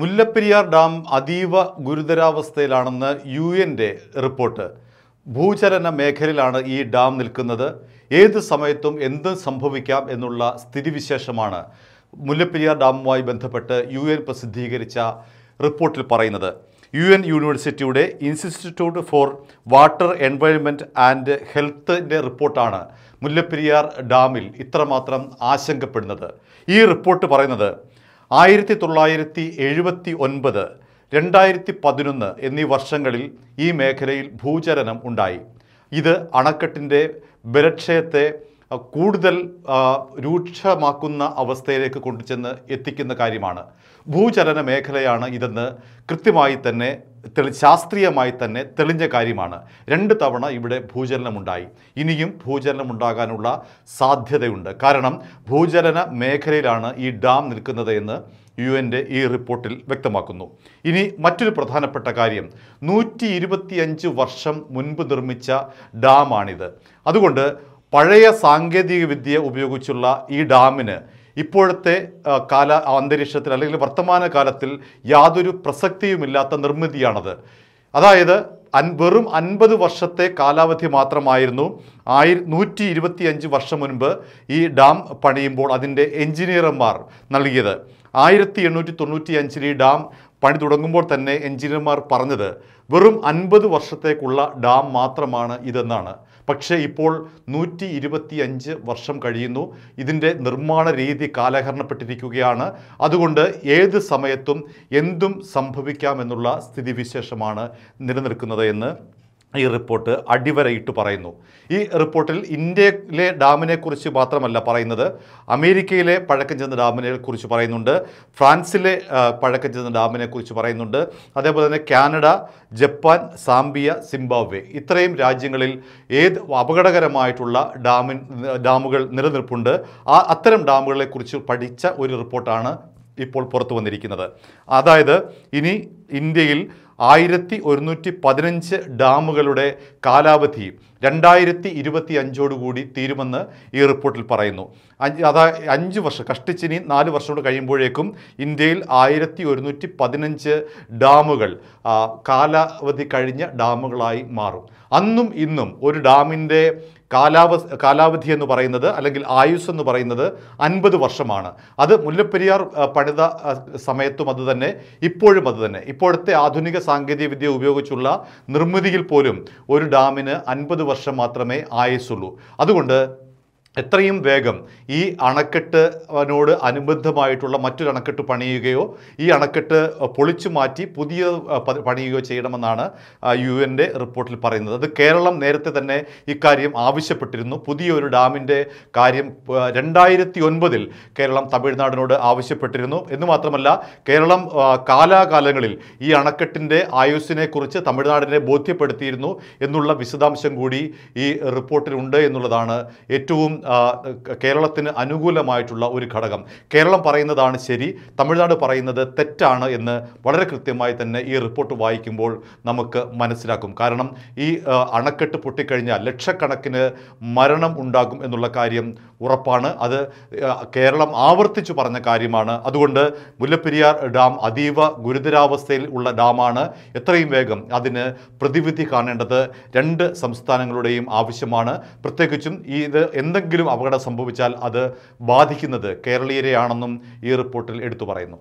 Mullaperiyar dam അതീവ ഗുരുതരാവസ്ഥയിലാണെന്ന് U എൻ്റെ report ഭൂചലന മേഖലയിലാണ് ഈ ഡാം നിൽക്കുന്നത് ഏത് സമയത്തും എന്ത് സംഭവിക്കാം എന്നുള്ള സ്ഥിതിവിശേഷമാണ് മുല്ലപ്പെരിയാർ ഡാമുമായി ബന്ധപ്പെട്ട് യു എൻ പ്രസിദ്ധീകരിച്ച റിപ്പോർട്ടിൽ പറയുന്നത് യു എൻ യൂണിവേഴ്സിറ്റിയുടെ institute for water environment and ഹെൽത്തിൻ്റെ റിപ്പോർട്ടാണ് മുല്ലപ്പെരിയാർ ഡാമിൽ ഇത്രമാത്രം ആശങ്കപ്പെടുന്നത് ഈ റിപ്പോർട്ട് പറയുന്നത് ആയിരത്തി തൊള്ളായിരത്തി എഴുപത്തി ഒൻപത് രണ്ടായിരത്തി പതിനൊന്ന് എന്നീ വർഷങ്ങളിൽ ഈ മേഖലയിൽ ഭൂചലനം ഉണ്ടായി ഇത് അണക്കെട്ടിൻ്റെ ബലക്ഷയത്തെ കൂടുതൽ രൂക്ഷമാക്കുന്ന അവസ്ഥയിലേക്ക് കൊണ്ടുചെന്ന് എത്തിക്കുന്ന കാര്യമാണ് ഭൂചലന മേഖലയാണ് ഇതെന്ന് കൃത്യമായി തന്നെ തെളി ശാസ്ത്രീയമായി തന്നെ തെളിഞ്ഞ കാര്യമാണ് രണ്ട് തവണ ഇവിടെ ഭൂചലനമുണ്ടായി ഇനിയും ഭൂചലനമുണ്ടാകാനുള്ള സാധ്യതയുണ്ട് കാരണം ഭൂചലന മേഖലയിലാണ് ഈ ഡാം നിൽക്കുന്നത് എന്ന് യു എൻ്റെ ഈ റിപ്പോർട്ടിൽ വ്യക്തമാക്കുന്നു ഇനി മറ്റൊരു പ്രധാനപ്പെട്ട കാര്യം നൂറ്റി വർഷം മുൻപ് നിർമ്മിച്ച ഡാമാണിത് അതുകൊണ്ട് പഴയ സാങ്കേതിക വിദ്യ ഉപയോഗിച്ചുള്ള ഈ ഡാമിന് ഇപ്പോഴത്തെ കാല അന്തരീക്ഷത്തിൽ അല്ലെങ്കിൽ വർത്തമാന കാലത്തിൽ യാതൊരു പ്രസക്തിയുമില്ലാത്ത നിർമ്മിതിയാണത് അതായത് അൻ വെറും അൻപത് വർഷത്തെ കാലാവധി മാത്രമായിരുന്നു ആയിര നൂറ്റി ഇരുപത്തി അഞ്ച് വർഷം മുൻപ് ഈ ഡാം പണിയുമ്പോൾ അതിൻ്റെ എഞ്ചിനീയർമാർ നൽകിയത് ആയിരത്തി എണ്ണൂറ്റി തൊണ്ണൂറ്റി അഞ്ചിൽ ഈ ഡാം പണി തുടങ്ങുമ്പോൾ തന്നെ എഞ്ചിനീയർമാർ പറഞ്ഞത് വെറും അൻപത് വർഷത്തേക്കുള്ള ഡാം മാത്രമാണ് ഇതെന്നാണ് പക്ഷേ ഇപ്പോൾ നൂറ്റി ഇരുപത്തിയഞ്ച് വർഷം കഴിയുന്നു ഇതിൻ്റെ നിർമ്മാണ രീതി കാലഹരണപ്പെട്ടിരിക്കുകയാണ് അതുകൊണ്ട് ഏത് സമയത്തും എന്തും സംഭവിക്കാമെന്നുള്ള സ്ഥിതിവിശേഷമാണ് നിലനിൽക്കുന്നത് എന്ന് ഈ റിപ്പോർട്ട് അടിവരയിട്ട് പറയുന്നു ഈ റിപ്പോർട്ടിൽ ഇന്ത്യയിലെ ഡാമിനെക്കുറിച്ച് മാത്രമല്ല പറയുന്നത് അമേരിക്കയിലെ പഴക്കം ചെന്ന ഡാമിനെക്കുറിച്ച് പറയുന്നുണ്ട് ഫ്രാൻസിലെ പഴക്കം ചെന്ന ഡാമിനെക്കുറിച്ച് പറയുന്നുണ്ട് അതേപോലെ തന്നെ കാനഡ ജപ്പാൻ സാംബിയ സിംബാബ്വെ ഇത്രയും രാജ്യങ്ങളിൽ ഏത് അപകടകരമായിട്ടുള്ള ഡാമിൻ ഡാമുകൾ നിലനിൽപ്പുണ്ട് ആ അത്തരം ഡാമുകളെക്കുറിച്ച് പഠിച്ച ഒരു റിപ്പോർട്ടാണ് ഇപ്പോൾ പുറത്തു വന്നിരിക്കുന്നത് അതായത് ഇനി ഇന്ത്യയിൽ ആയിരത്തി ഒരുന്നൂറ്റി പതിനഞ്ച് ഡാമുകളുടെ കാലാവധി രണ്ടായിരത്തി ഇരുപത്തി അഞ്ചോടുകൂടി തീരുമെന്ന് ഈ റിപ്പോർട്ടിൽ പറയുന്നു അതാ അഞ്ച് വർഷം കഷ്ടിച്ചിനി നാല് വർഷം കൂടെ കഴിയുമ്പോഴേക്കും ഇന്ത്യയിൽ ആയിരത്തി ഒരുന്നൂറ്റി പതിനഞ്ച് ഡാമുകൾ കാലാവധി കഴിഞ്ഞ ഡാമുകളായി മാറും അന്നും ഇന്നും ഒരു ഡാമിൻ്റെ കാലാവ കാലാവധി എന്ന് പറയുന്നത് അല്ലെങ്കിൽ ആയുസ് എന്ന് പറയുന്നത് അൻപത് വർഷമാണ് അത് മുല്ലപ്പെരിയാർ പണിത സമയത്തും അത് തന്നെ ഇപ്പോഴും അത് തന്നെ ഇപ്പോഴത്തെ ആധുനിക സാങ്കേതികവിദ്യ ഉപയോഗിച്ചുള്ള നിർമ്മിതിയിൽ പോലും ഒരു ഡാമിന് അൻപത് വർഷം മാത്രമേ ആയുസുള്ളൂ അതുകൊണ്ട് എത്രയും വേഗം ഈ അണക്കെട്ടിനോട് അനുബന്ധമായിട്ടുള്ള മറ്റൊരു അണക്കെട്ട് പണിയുകയോ ഈ അണക്കെട്ട് പൊളിച്ചു മാറ്റി പുതിയ പണിയുകയോ ചെയ്യണമെന്നാണ് യു എൻ്റെ റിപ്പോർട്ടിൽ പറയുന്നത് അത് കേരളം നേരത്തെ തന്നെ ഇക്കാര്യം ആവശ്യപ്പെട്ടിരുന്നു പുതിയ ഒരു ഡാമിൻ്റെ കാര്യം രണ്ടായിരത്തി ഒൻപതിൽ കേരളം തമിഴ്നാടിനോട് ആവശ്യപ്പെട്ടിരുന്നു എന്ന് മാത്രമല്ല കേരളം കാലാകാലങ്ങളിൽ ഈ അണക്കെട്ടിൻ്റെ ആയുസ്സിനെക്കുറിച്ച് തമിഴ്നാടിനെ ബോധ്യപ്പെടുത്തിയിരുന്നു എന്നുള്ള വിശദാംശം കൂടി ഈ റിപ്പോർട്ടിലുണ്ട് എന്നുള്ളതാണ് ഏറ്റവും കേരളത്തിന് അനുകൂലമായിട്ടുള്ള ഒരു ഘടകം കേരളം പറയുന്നതാണ് ശരി തമിഴ്നാട് പറയുന്നത് തെറ്റാണ് എന്ന് വളരെ കൃത്യമായി തന്നെ ഈ റിപ്പോർട്ട് വായിക്കുമ്പോൾ നമുക്ക് മനസ്സിലാക്കും കാരണം ഈ അണക്കെട്ട് പൊട്ടിക്കഴിഞ്ഞാൽ ലക്ഷക്കണക്കിന് മരണം ഉണ്ടാകും എന്നുള്ള കാര്യം ഉറപ്പാണ് അത് കേരളം ആവർത്തിച്ചു പറഞ്ഞ കാര്യമാണ് അതുകൊണ്ട് മുല്ലപ്പെരിയാർ ഡാം അതീവ ഗുരുതരാവസ്ഥയിൽ ഉള്ള ഡാമാണ് എത്രയും വേഗം അതിന് പ്രതിവിധി കാണേണ്ടത് രണ്ട് സംസ്ഥാനങ്ങളുടെയും ആവശ്യമാണ് പ്രത്യേകിച്ചും ഇത് എന്തെങ്കിലും എന്തെങ്കിലും അപകടം സംഭവിച്ചാൽ അത് ബാധിക്കുന്നത് കേരളീയരെയാണെന്നും ഈ റിപ്പോർട്ടിൽ എടുത്തു പറയുന്നു